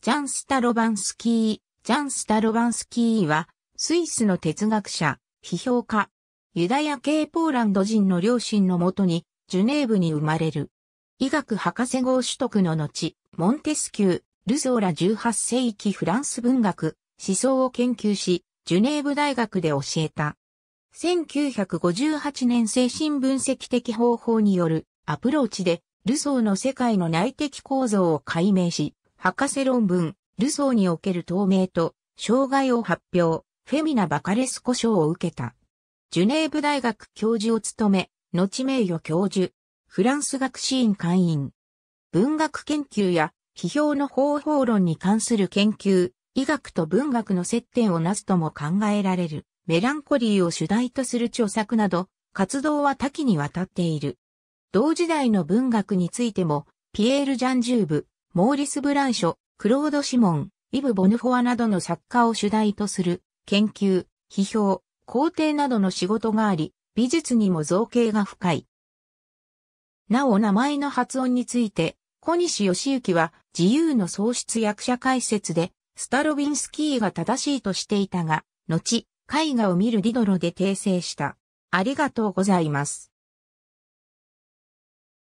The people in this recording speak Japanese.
ジャン・スタロバンスキー。ジャン・スタロバンスキーは、スイスの哲学者、批評家、ユダヤ系ポーランド人の両親のもとに、ジュネーブに生まれる。医学博士号取得の後、モンテスキュー、ルゾーラ18世紀フランス文学、思想を研究し、ジュネーブ大学で教えた。1958年精神分析的方法によるアプローチで、ルソーの世界の内的構造を解明し、博士論文、ルソーにおける透明と、障害を発表、フェミナ・バカレスコ賞を受けた。ジュネーブ大学教授を務め、後名誉教授、フランス学士院会員。文学研究や批評の方法論に関する研究、医学と文学の接点をなすとも考えられる、メランコリーを主題とする著作など、活動は多岐にわたっている。同時代の文学についても、ピエール・ジャンジューブ、モーリス・ブランショ、クロード・シモン、イブ・ボヌフォアなどの作家を主題とする研究、批評、工程などの仕事があり、美術にも造形が深い。なお名前の発音について、小西義行は自由の創出役者解説で、スタロビンスキーが正しいとしていたが、後、絵画を見るディドロで訂正した。ありがとうございます。